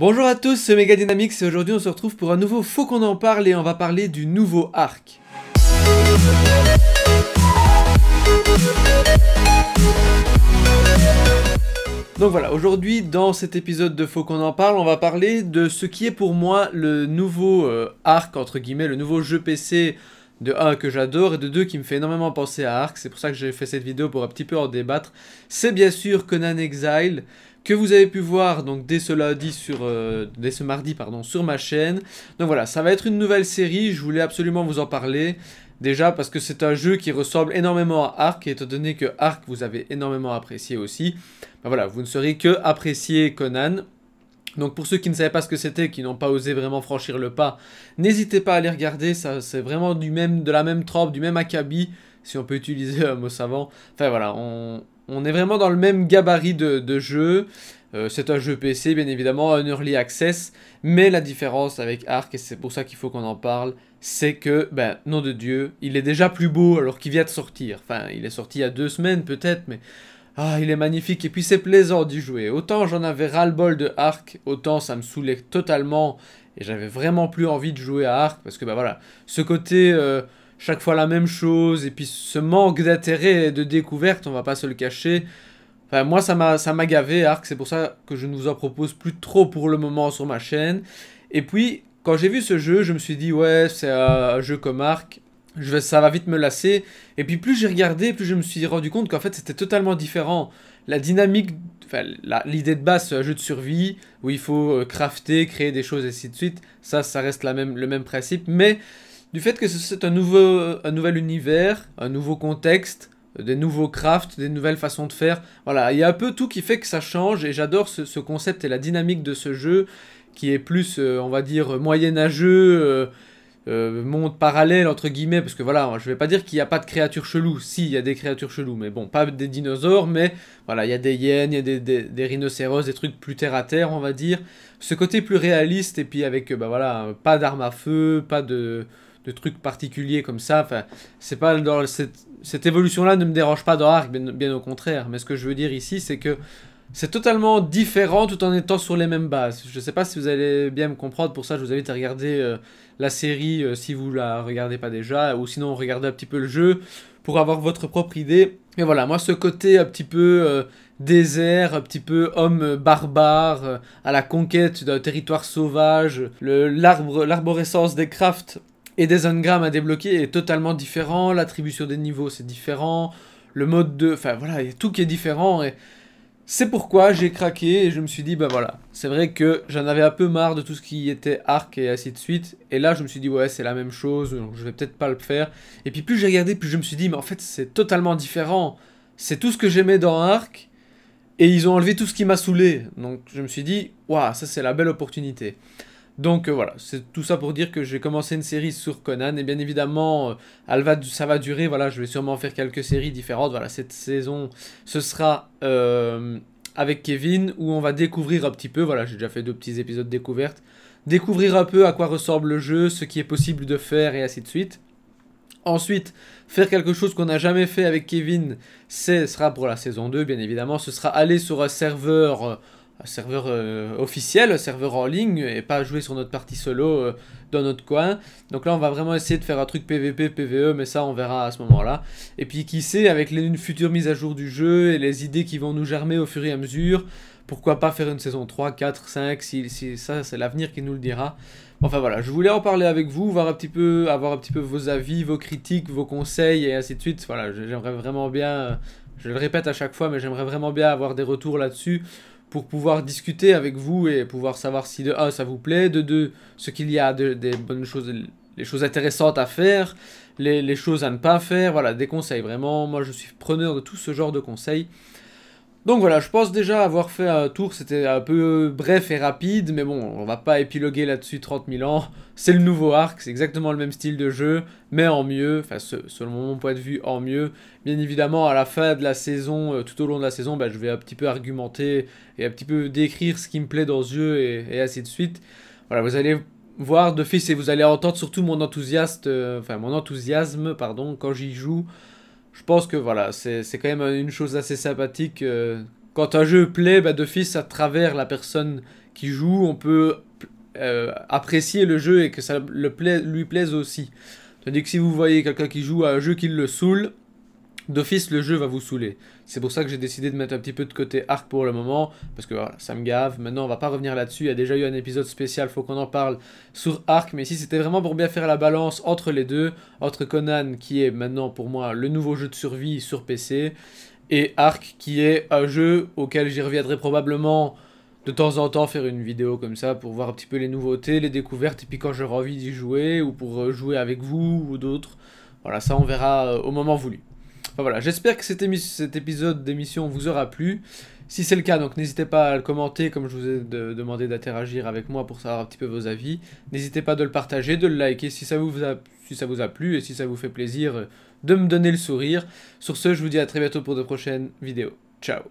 Bonjour à tous, c'est Mega Dynamics et aujourd'hui on se retrouve pour un nouveau Faux qu'on en parle et on va parler du nouveau arc. Donc voilà, aujourd'hui dans cet épisode de Faux qu'on en parle, on va parler de ce qui est pour moi le nouveau euh, arc, entre guillemets, le nouveau jeu PC de 1 que j'adore et de 2 qui me fait énormément penser à Arc. c'est pour ça que j'ai fait cette vidéo pour un petit peu en débattre, c'est bien sûr Conan Exile, que vous avez pu voir donc dès ce lundi sur euh, dès ce mardi pardon sur ma chaîne. Donc voilà, ça va être une nouvelle série, je voulais absolument vous en parler. Déjà parce que c'est un jeu qui ressemble énormément à Ark, et étant donné que Ark vous avez énormément apprécié aussi, ben voilà, vous ne serez que apprécié Conan. Donc pour ceux qui ne savaient pas ce que c'était, qui n'ont pas osé vraiment franchir le pas, n'hésitez pas à aller regarder, ça c'est vraiment du même, de la même trempe, du même acabit, si on peut utiliser un mot savant. Enfin voilà, on, on est vraiment dans le même gabarit de, jeu. Euh, c'est un jeu PC, bien évidemment, un early access. Mais la différence avec Ark, et c'est pour ça qu'il faut qu'on en parle, c'est que, ben, nom de Dieu, il est déjà plus beau alors qu'il vient de sortir. Enfin, il est sorti il y a deux semaines peut-être, mais... Ah, il est magnifique et puis c'est plaisant d'y jouer. Autant j'en avais ras-le-bol de Ark, autant ça me saoulait totalement et j'avais vraiment plus envie de jouer à Ark parce que, ben voilà, ce côté... Euh, chaque fois la même chose, et puis ce manque d'intérêt et de découverte, on va pas se le cacher. Enfin, moi, ça m'a gavé, Arc, c'est pour ça que je ne vous en propose plus trop pour le moment sur ma chaîne. Et puis, quand j'ai vu ce jeu, je me suis dit, ouais, c'est un jeu comme Arc, je ça va vite me lasser. Et puis, plus j'ai regardé, plus je me suis rendu compte qu'en fait, c'était totalement différent. La dynamique, l'idée de base, c'est un jeu de survie, où il faut euh, crafter, créer des choses, et ainsi de suite. Ça, ça reste la même, le même principe, mais du fait que c'est un, nouveau, un nouvel univers, un nouveau contexte, des nouveaux crafts, des nouvelles façons de faire. Voilà, il y a un peu tout qui fait que ça change et j'adore ce, concept et la dynamique de ce jeu qui est plus, euh, on va dire, moyenâgeux, âgeux euh, monde parallèle, entre guillemets, parce que voilà, je ne vais pas dire qu'il n'y a pas de créatures cheloues. Si, il y a des créatures cheloues, mais bon, pas des dinosaures, mais voilà, il y a des hyènes, il y a des, des, des, rhinocéros, des trucs plus terre à terre, on va dire. Ce côté plus réaliste et puis avec, euh, bah voilà, pas d'armes à feu, pas de de trucs particuliers comme ça. Enfin, c'est pas dans cette, évolution-là ne me dérange pas dans Ark, bien, au contraire. Mais ce que je veux dire ici, c'est que c'est totalement différent tout en étant sur les mêmes bases. Je sais pas si vous allez bien me comprendre. Pour ça, je vous invite à regarder euh, la série euh, si vous la regardez pas déjà, ou sinon regardez un petit peu le jeu pour avoir votre propre idée. Mais voilà, moi, ce côté un petit peu euh, désert, un petit peu homme barbare, à la conquête d'un territoire sauvage, l'arbre, l'arborescence des crafts et des ungrammes à débloquer est totalement différent, l'attribution des niveaux c'est différent, le mode de... Enfin voilà, il y a tout qui est différent et... C'est pourquoi j'ai craqué et je me suis dit, bah voilà, c'est vrai que j'en avais un peu marre de tout ce qui était arc et ainsi de suite. Et là, je me suis dit, ouais, c'est la même chose, donc je vais peut-être pas le faire. Et puis plus j'ai regardé, plus je me suis dit, mais en fait, c'est totalement différent. C'est tout ce que j'aimais dans arc et ils ont enlevé tout ce qui m'a saoulé. Donc je me suis dit, waouh, ça c'est la belle opportunité. Donc euh, voilà, c'est tout ça pour dire que j'ai commencé une série sur Conan et bien évidemment, euh, ça va durer. Voilà, je vais sûrement faire quelques séries différentes. Voilà, cette saison, ce sera euh, avec Kevin où on va découvrir un petit peu. Voilà, j'ai déjà fait deux petits épisodes découvertes. Découvrir un peu à quoi ressemble le jeu, ce qui est possible de faire et ainsi de suite. Ensuite, faire quelque chose qu'on n'a jamais fait avec Kevin, ce sera pour la saison 2, bien évidemment. Ce sera aller sur un serveur un serveur euh, officiel, un serveur en ligne, et pas jouer sur notre partie solo euh, dans notre coin. Donc là, on va vraiment essayer de faire un truc PVP, PVE, mais ça, on verra à ce moment-là. Et puis, qui sait, avec les, une future mise à jour du jeu et les idées qui vont nous germer au fur et à mesure, pourquoi pas faire une saison 3, 4, 5, si, si ça, c'est l'avenir qui nous le dira. Enfin voilà, je voulais en parler avec vous, voir un petit peu, avoir un petit peu vos avis, vos critiques, vos conseils, et ainsi de suite. Voilà, j'aimerais vraiment bien, euh, je le répète à chaque fois, mais j'aimerais vraiment bien avoir des retours là-dessus pour pouvoir discuter avec vous et pouvoir savoir si de 1 ça vous plaît, de 2 ce qu'il y a de, des bonnes choses, les choses intéressantes à faire, les, les, choses à ne pas faire, voilà, des conseils vraiment, moi je suis preneur de tout ce genre de conseils. Donc voilà, je pense déjà avoir fait un tour, c'était un peu bref et rapide, mais bon, on va pas épiloguer là-dessus 30 000 ans. C'est le nouveau arc, c'est exactement le même style de jeu, mais en mieux, enfin selon mon point de vue, en mieux. Bien évidemment, à la fin de la saison, euh, tout au long de la saison, bah, je vais un petit peu argumenter et un petit peu décrire ce qui me plaît dans ce jeu et, ainsi de suite. Voilà, vous allez voir de fils et vous allez entendre surtout mon enthousiaste, euh, enfin mon enthousiasme, pardon, quand j'y joue je pense que voilà, c'est quand même une chose assez sympathique. Euh, quand un jeu plaît, bah, de fils, à travers la personne qui joue, on peut euh, apprécier le jeu et que ça le plaît lui plaise aussi. Tandis que si vous voyez quelqu'un qui joue à un jeu qui le saoule, d'office, le jeu va vous saouler. C'est pour ça que j'ai décidé de mettre un petit peu de côté arc pour le moment, parce que voilà, ça me gave. Maintenant, on va pas revenir là-dessus. Il y a déjà eu un épisode spécial, faut qu'on en parle sur arc. Mais si c'était vraiment pour bien faire la balance entre les deux, entre Conan, qui est maintenant pour moi le nouveau jeu de survie sur PC, et arc, qui est un jeu auquel j'y reviendrai probablement de temps en temps faire une vidéo comme ça pour voir un petit peu les nouveautés, les découvertes, et puis quand j'aurai envie d'y jouer, ou pour euh, jouer avec vous ou d'autres. Voilà, ça on verra euh, au moment voulu voilà, j'espère que cet, épisode d'émission vous aura plu. Si c'est le cas, donc n'hésitez pas à le commenter, comme je vous ai demandé d'interagir avec moi pour savoir un petit peu vos avis. N'hésitez pas de le partager, de le liker si ça, vous a, si ça vous a plu et si ça vous fait plaisir, euh, de me donner le sourire. Sur ce, je vous dis à très bientôt pour de prochaines vidéos. Ciao